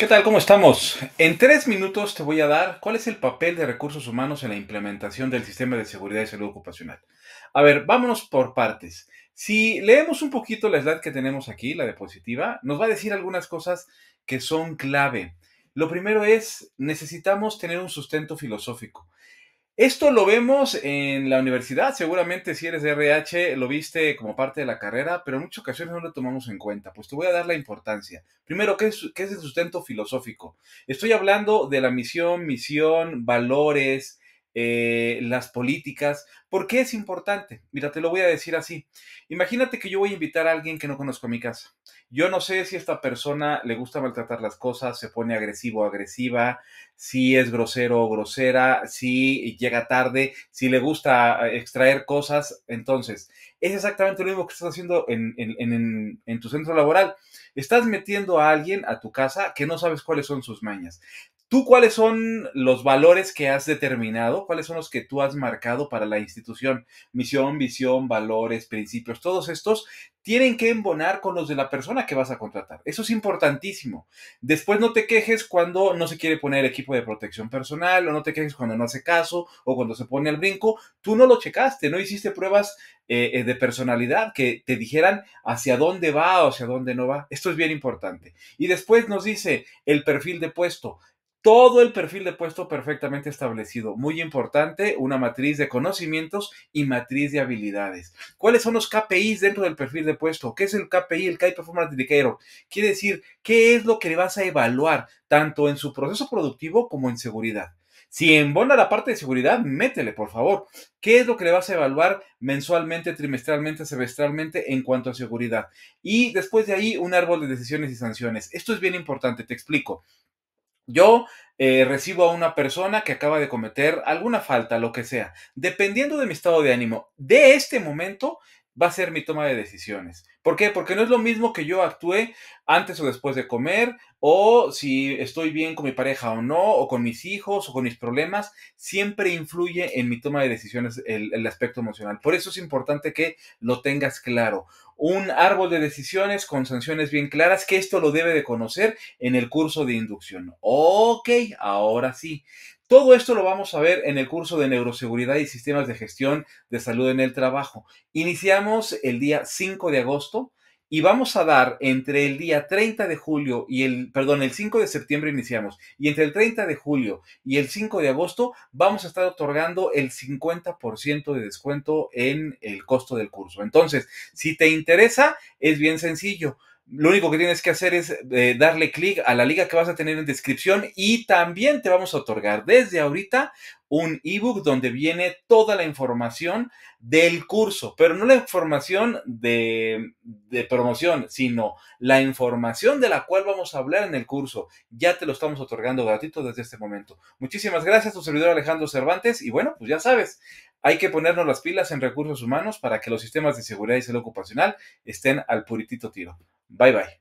¿Qué tal? ¿Cómo estamos? En tres minutos te voy a dar cuál es el papel de recursos humanos en la implementación del sistema de seguridad y salud ocupacional. A ver, vámonos por partes. Si leemos un poquito la slide que tenemos aquí, la diapositiva, nos va a decir algunas cosas que son clave. Lo primero es, necesitamos tener un sustento filosófico. Esto lo vemos en la universidad, seguramente si eres de RH lo viste como parte de la carrera, pero en muchas ocasiones no lo tomamos en cuenta, pues te voy a dar la importancia. Primero, ¿qué es, el sustento filosófico? Estoy hablando de la misión, misión, valores, eh, las políticas. ¿Por qué es importante? Mira, te lo voy a decir así. Imagínate que yo voy a invitar a alguien que no conozco a mi casa. Yo no sé si a esta persona le gusta maltratar las cosas, se pone agresivo o agresiva, si es grosero o grosera, si llega tarde, si le gusta extraer cosas. Entonces, es exactamente lo mismo que estás haciendo en, tu centro laboral. Estás metiendo a alguien a tu casa que no sabes cuáles son sus mañas. ¿Tú cuáles son los valores que has determinado? ¿Cuáles son los que tú has marcado para la institución? Misión, visión, valores, principios, todos estos tienen que embonar con los de la persona que vas a contratar. Eso es importantísimo. Después no te quejes cuando no se quiere poner equipo de protección personal o no te quejes cuando no hace caso o cuando se pone al brinco. Tú no lo checaste, no hiciste pruebas eh, eh, de personalidad que te dijeran hacia dónde va o hacia dónde no va. Esto es bien importante. Y después nos dice el perfil de puesto todo el perfil de puesto perfectamente establecido. Muy importante, una matriz de conocimientos y matriz de habilidades. ¿Cuáles son los KPIs dentro del perfil de puesto? ¿Qué es el KPI, el Key Performance Indicator? Quiere decir, ¿qué es lo que le vas a evaluar tanto en su proceso productivo como en seguridad? Si embona la parte de seguridad, métele, por favor. ¿Qué es lo que le vas a evaluar mensualmente, trimestralmente, semestralmente en cuanto a seguridad? Y después de ahí, un árbol de decisiones y sanciones. Esto es bien importante, te explico. Yo eh, recibo a una persona que acaba de cometer alguna falta, lo que sea. Dependiendo de mi estado de ánimo, de este momento va a ser mi toma de decisiones. ¿Por qué? Porque no es lo mismo que yo actúe antes o después de comer, o si estoy bien con mi pareja o no, o con mis hijos, o con mis problemas. Siempre influye en mi toma de decisiones el, el aspecto emocional. Por eso es importante que lo tengas claro. Un árbol de decisiones con sanciones bien claras, que esto lo debe de conocer en el curso de inducción. Ok, ahora sí. Todo esto lo vamos a ver en el curso de Neuroseguridad y Sistemas de Gestión de Salud en el Trabajo. Iniciamos el día 5 de agosto y vamos a dar entre el día 30 de julio y el, perdón, el 5 de septiembre iniciamos, y entre el 30 de julio y el 5 de agosto vamos a estar otorgando el 50% de descuento en el costo del curso. Entonces, si te interesa, es bien sencillo lo único que tienes que hacer es eh, darle clic a la liga que vas a tener en descripción y también te vamos a otorgar desde ahorita un ebook donde viene toda la información del curso, pero no la información de, de, promoción, sino la información de la cual vamos a hablar en el curso. Ya te lo estamos otorgando gratuito desde este momento. Muchísimas gracias, tu servidor Alejandro Cervantes, y bueno, pues ya sabes, hay que ponernos las pilas en recursos humanos para que los sistemas de seguridad y salud ocupacional estén al puritito tiro. Bye bye.